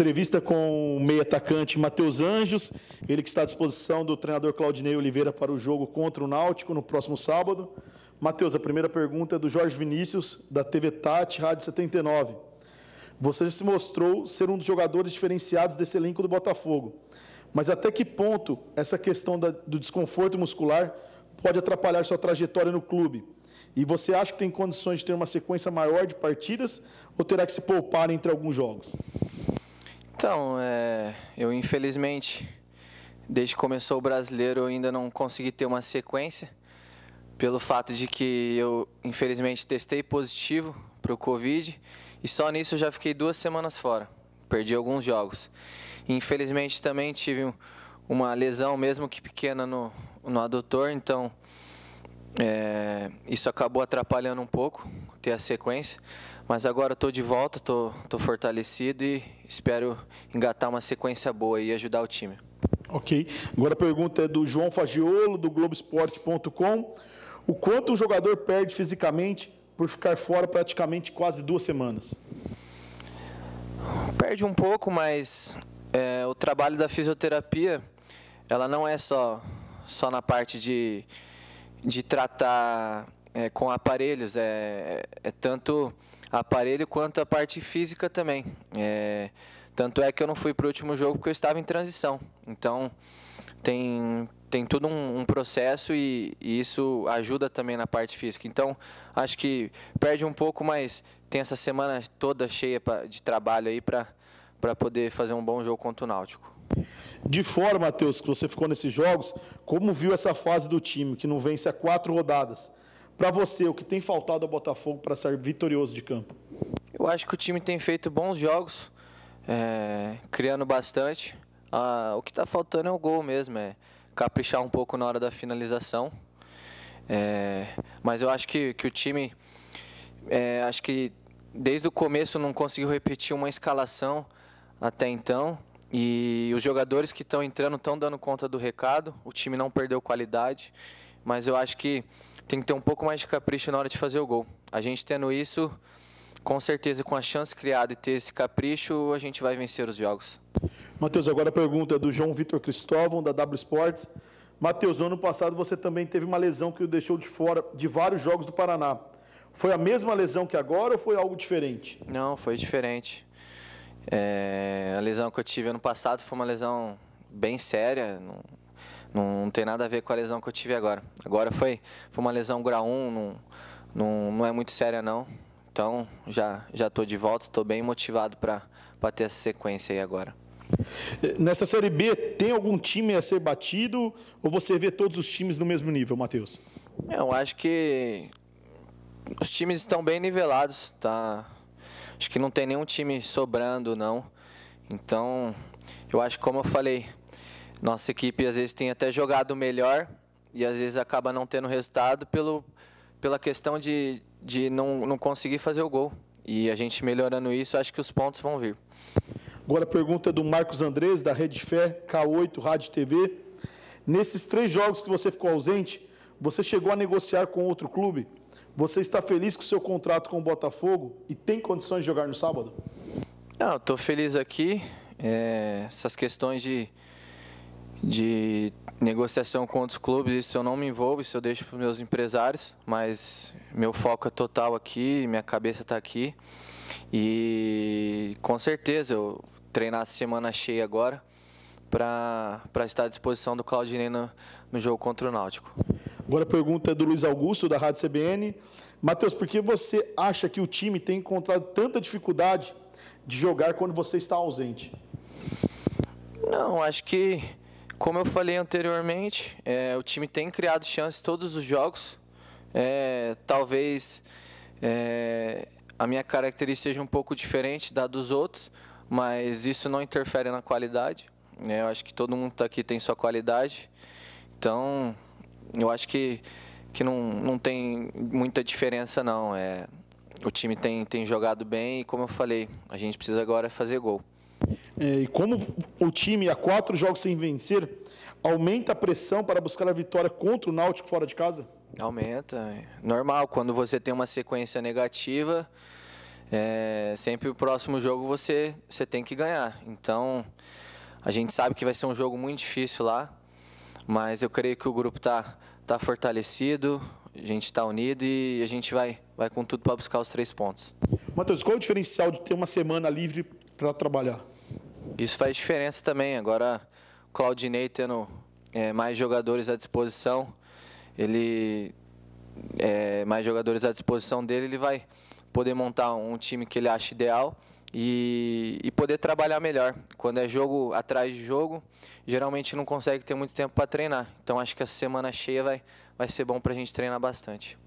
Entrevista com o meio atacante Matheus Anjos, ele que está à disposição do treinador Claudinei Oliveira para o jogo contra o Náutico no próximo sábado. Matheus, a primeira pergunta é do Jorge Vinícius, da TV Tati, Rádio 79. Você já se mostrou ser um dos jogadores diferenciados desse elenco do Botafogo. Mas até que ponto essa questão da, do desconforto muscular pode atrapalhar sua trajetória no clube? E você acha que tem condições de ter uma sequência maior de partidas ou terá que se poupar entre alguns jogos? Então, é, eu infelizmente, desde que começou o brasileiro, eu ainda não consegui ter uma sequência, pelo fato de que eu, infelizmente, testei positivo para o Covid e só nisso eu já fiquei duas semanas fora, perdi alguns jogos. Infelizmente, também tive uma lesão, mesmo que pequena, no, no adutor, então é, isso acabou atrapalhando um pouco ter a sequência mas agora estou de volta, estou fortalecido e espero engatar uma sequência boa e ajudar o time. Ok. Agora a pergunta é do João Fagiolo, do Globoesporte.com. O quanto o jogador perde fisicamente por ficar fora praticamente quase duas semanas? Perde um pouco, mas é, o trabalho da fisioterapia, ela não é só, só na parte de, de tratar é, com aparelhos, é, é tanto aparelho quanto a parte física também. É, tanto é que eu não fui para o último jogo porque eu estava em transição. Então tem, tem todo um, um processo e, e, isso ajuda também na parte física. Então acho que perde um pouco, mas tem essa semana toda cheia pra, de trabalho aí para poder fazer um bom jogo contra o Náutico. De fora, Matheus, que você ficou nesses jogos, como viu essa fase do time que não vence há quatro rodadas? Para você, o que tem faltado ao Botafogo para ser vitorioso de campo? Eu acho que o time tem feito bons jogos, é, criando bastante. Ah, o que está faltando é o gol mesmo, é caprichar um pouco na hora da finalização. É, mas eu acho que, que o time, é, acho que desde o começo não conseguiu repetir uma escalação até então. E os jogadores que estão entrando estão dando conta do recado. O time não perdeu qualidade mas eu acho que tem que ter um pouco mais de capricho na hora de fazer o gol. A gente tendo isso, com certeza, com a chance criada e ter esse capricho, a gente vai vencer os jogos. Matheus, agora a pergunta é do João Vitor Cristóvão, da W Sports. Matheus, no ano passado você também teve uma lesão que o deixou de fora de vários jogos do Paraná. Foi a mesma lesão que agora ou foi algo diferente? Não, foi diferente. É, a lesão que eu tive ano passado foi uma lesão bem séria. Não, não, tem nada a ver com a lesão que eu tive agora. Agora foi, foi uma lesão grau 1, não, não, não é muito séria não. Então já já de volta, estou bem motivado para ter essa sequência aí agora. Nesta Série B, tem algum time a ser batido ou você vê todos os times no mesmo nível, Matheus? Eu acho que os times estão bem nivelados, tá? Acho que não tem nenhum time sobrando, não. Então, eu acho que como eu falei, nossa equipe às vezes tem até jogado melhor e às vezes acaba não tendo resultado pelo, pela questão de, de não, não conseguir fazer o gol. E a gente melhorando isso, acho que os pontos vão vir. Agora a pergunta é do Marcos Andrés, da Rede Fé, K8, Rádio TV. Nesses três jogos que você ficou ausente, você chegou a negociar com outro clube? Você está feliz com o seu contrato com o Botafogo e tem condições de jogar no sábado? Não, estou feliz aqui. É, essas questões de, de negociação com outros clubes, isso eu não me envolvo, isso eu deixo para os meus empresários, mas meu foco é total aqui, minha cabeça está aqui. E com certeza eu treinar a semana cheia agora para estar à disposição do Claudinei no, no jogo contra o Náutico. Agora a pergunta é do Luiz Augusto, da Rádio CBN. Matheus, por que você acha que o time tem encontrado tanta dificuldade de jogar quando você está ausente? Não, acho que como eu falei anteriormente, é, o time tem criado chances todos os jogos. É, talvez é, a minha característica seja um pouco diferente da dos outros, mas isso não interfere na qualidade. É, eu acho que todo mundo tá aqui tem sua qualidade. Então, eu acho que, que não, não tem muita diferença, não. É, o time tem, tem jogado bem e, como eu falei, a gente precisa agora fazer gol. É, e como o time há quatro jogos sem vencer, aumenta a pressão para buscar a vitória contra o Náutico fora de casa? Aumenta. É. Normal, quando você tem uma sequência negativa, é, sempre o próximo jogo você, você tem que ganhar. Então, a gente sabe que vai ser um jogo muito difícil lá, mas eu creio que o grupo está tá fortalecido, a gente está unido e a gente vai, vai com tudo para buscar os três pontos. Matheus, qual é o diferencial de ter uma semana livre para trabalhar? Isso faz diferença também. Agora, o Claudinei tendo é, mais jogadores à disposição, ele é, mais jogadores à disposição dele, ele vai poder montar um time que ele acha ideal e, e poder trabalhar melhor. Quando é jogo atrás de jogo, geralmente não consegue ter muito tempo para treinar. Então acho que essa semana cheia vai, vai ser bom para a gente treinar bastante.